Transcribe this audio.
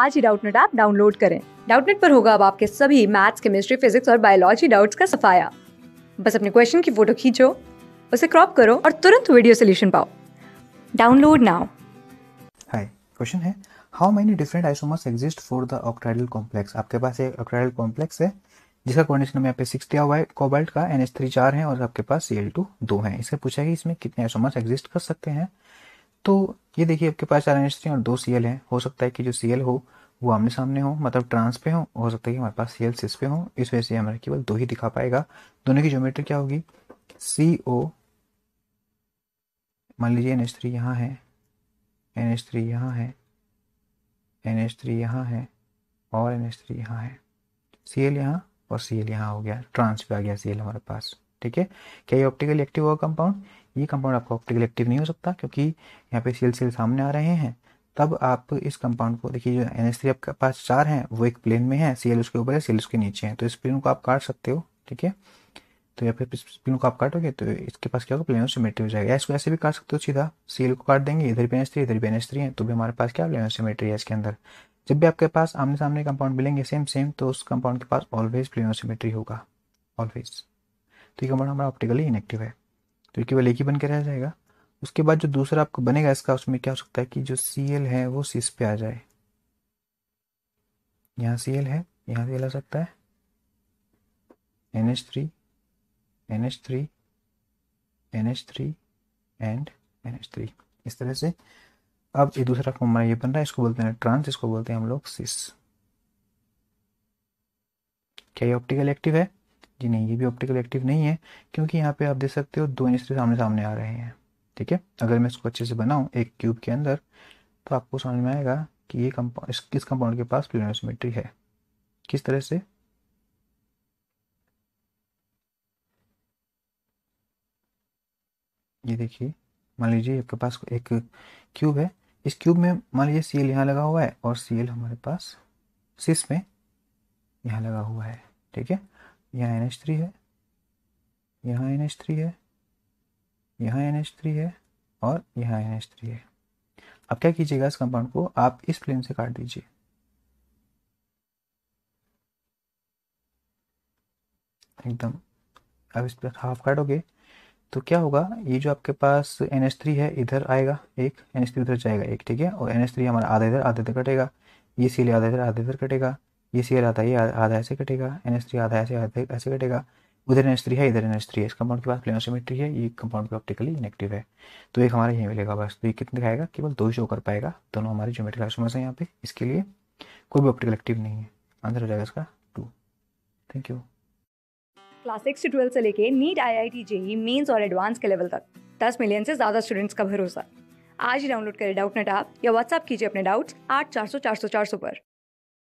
आज ही Doubtnut app download करें डाउटनेट पर होगा अब आपके सभी मैथ्स केमिस्ट्री फिजिक्स और बायोलॉजी डाउट्स का सफाया बस अपने क्वेश्चन की फोटो खींचो उसे क्रॉप करो और तुरंत वीडियो सोल्यूशन पाओ डाउनलोड नाउ हाय क्वेश्चन है how many different isomers exist for the octahedral complex आपके पास एक ऑक्टाइडल कॉम्प्लेक्स है जिसका कॉन्डिशन नंबर यहाँ पे सिक्स दिया हुआ है कोबाल्ट का एन एच थ्री चार है और आपके पास सी एल टू दो है इसे पूछा है कि इसमें कितने आइसोमर्स एग्जिस्ट कर सकते हैं तो ये देखिए आपके पास चार एन और दो सी है हो सकता है कि जो सी हो वो आमने सामने हो मतलब ट्रांस पे हो हो सकता है कि हमारे पास सी एल सिस पे हो इस वजह से हमारा केवल दो ही दिखा पाएगा दोनों की ज्योमेट्री क्या होगी सी ओ मान लीजिए एनएच थ्री यहाँ है एन एच थ्री यहाँ है एन एच थ्री यहाँ है और एन एच थ्री यहाँ है सी एल यहाँ और सी एल यहाँ हो गया ट्रांस पे आ गया सी एल हमारे पास ठीक है क्या ये ऑप्टिकली एक्टिव हुआ कंपाउंड ये कंपाउंड आपका ऑप्टिकल एक्टिव नहीं हो सकता क्योंकि यहाँ पे सेल सेल सामने आ रहे हैं तब आप इस कंपाउंड को देखिए जो एन एस थ्री आपके पास चार हैं वो एक प्लेन में है सीएल उसके ऊपर है सीएल उसके नीचे है तो इस प्लेन को आप काट सकते हो ठीक है तो या फिर प्लेन को आप काटोगे तो इसके पास क्या होगा प्लेन सिमेट्री हो जाएगा इसको ऐसे भी काट सकते हो सीधा सीएल को काट देंगे इधर भी एन एस थ्री इधर भी एन एस थ्री है तो भी हमारे पास क्या प्लेन सिमेट्री है इसके अंदर जब भी आपके पास आमने सामने कंपाउंड मिलेंगे सेम सेम तो उस कंपाउंड के पास ऑलवेज प्लेन सिमेट्री होगा ऑलवेज तो ये कंपाउंड हमारा ऑप्टिकली इनेक्टिव है तो केवल एक ही बन के रह जाएगा उसके बाद जो दूसरा आपको बनेगा इसका उसमें क्या हो सकता है कि जो सी एल है वो सिस पे आ जाए यहाँ सी एल है यहाँ सी एल आ सकता है N H three N H three N H three and N H three इस तरह से अब ये दूसरा फॉर्म हमारा ये बन रहा है इसको बोलते हैं ट्रांस इसको बोलते हैं हम लोग सिस क्या ये ऑप्टिकल एक्टिव है जी नहीं ये भी ऑप्टिकल एक्टिव नहीं है क्योंकि यहाँ पे आप देख सकते हो दो इंच सामने सामने आ रहे हैं ठीक है अगर मैं इसको अच्छे से बनाऊँ एक क्यूब के अंदर तो आपको समझ में आएगा कि ये कंपाउंड इस, किस कंपाउंड के पास प्लेनोसिमेट्री है किस तरह से ये देखिए मान लीजिए आपके पास एक क्यूब है इस क्यूब में मान लीजिए सी एल यहाँ लगा हुआ है और सी एल हमारे पास सिस में यहाँ लगा हुआ है ठीक है यहाँ एन एच थ्री है यहाँ एन एच थ्री है यहाँ एन एच थ्री है और यहाँ एन एच थ्री है अब क्या कीजिएगा इस कंपाउंड को आप इस प्लेन से काट दीजिए एकदम अब इस पर हाफ काटोगे तो क्या होगा ये जो आपके पास एन एच थ्री है इधर आएगा एक एन एच थ्री उधर जाएगा एक ठीक है और एन एच थ्री हमारा आधा इधर आधा इधर कटेगा ये सीले आधा इधर आधा इधर कटेगा ये सी एल आता है ये आधा ऐसे कटेगा एन एस थ्री आधा ऐसे ऐसे कटेगा उधर एन एस थ्री है इधर एन एस थ्री है इस कंपाउंड के पास प्लेनोसीमेट्री है ये कंपाउंड भी ऑप्टिकली नेगेटिव है तो एक हमारा यही मिलेगा बस तो ये कितने दिखाएगा केवल दो ही शो कर पाएगा दोनों हमारे जोमेट्रिक आइसोमर्स हैं यहाँ पे इसके लिए कोई भी ऑप्टिकल एक्टिव नहीं है आंसर हो जाएगा इसका two thank you class six से से लेके NEET I I T JEE mains और एडवांस के लेवल तक दस मिलियन से ज़्यादा स्टूडेंट्स का भरोसा आज ही डाउनलोड करें डाउट नेट ऐप या व्हाट्सअप कीजिए अपने डाउट्स आठ चार सौ चार सौ चार सौ पर